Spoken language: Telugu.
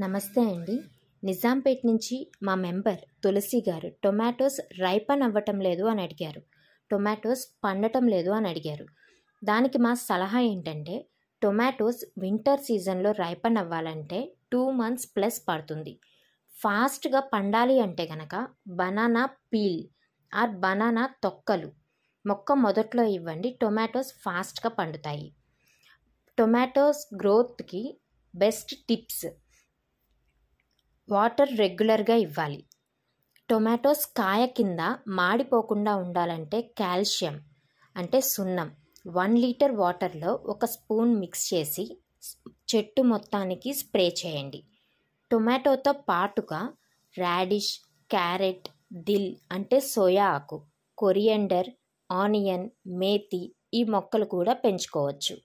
నమస్తే అండి నిజాంపేట్ నుంచి మా మెంబర్ తులసి గారు టొమాటోస్ రైపన్ అవ్వటం లేదు అని అడిగారు టొమాటోస్ పండటం లేదు అని అడిగారు దానికి మా సలహా ఏంటంటే టొమాటోస్ వింటర్ సీజన్లో రైపన్ అవ్వాలంటే టూ మంత్స్ ప్లస్ పడుతుంది ఫాస్ట్గా పండాలి అంటే గనక బనానా పీల్ ఆర్ బనానా తొక్కలు మొక్క మొదట్లో ఇవ్వండి టొమాటోస్ ఫాస్ట్గా పండుతాయి టొమాటోస్ గ్రోత్కి బెస్ట్ టిప్స్ వాటర్ రెగ్యులర్గా ఇవ్వాలి టొమాటోస్ కాయ కింద మాడిపోకుండా ఉండాలంటే కాల్షియం అంటే సున్నం వన్ లీటర్ వాటర్లో ఒక స్పూన్ మిక్స్ చేసి చెట్టు మొత్తానికి స్ప్రే చేయండి టొమాటోతో పాటుగా రాడిష్ క్యారెట్ దిల్ అంటే సోయా ఆకు కొరియండర్ ఆనియన్ మేతి ఈ మొక్కలు కూడా పెంచుకోవచ్చు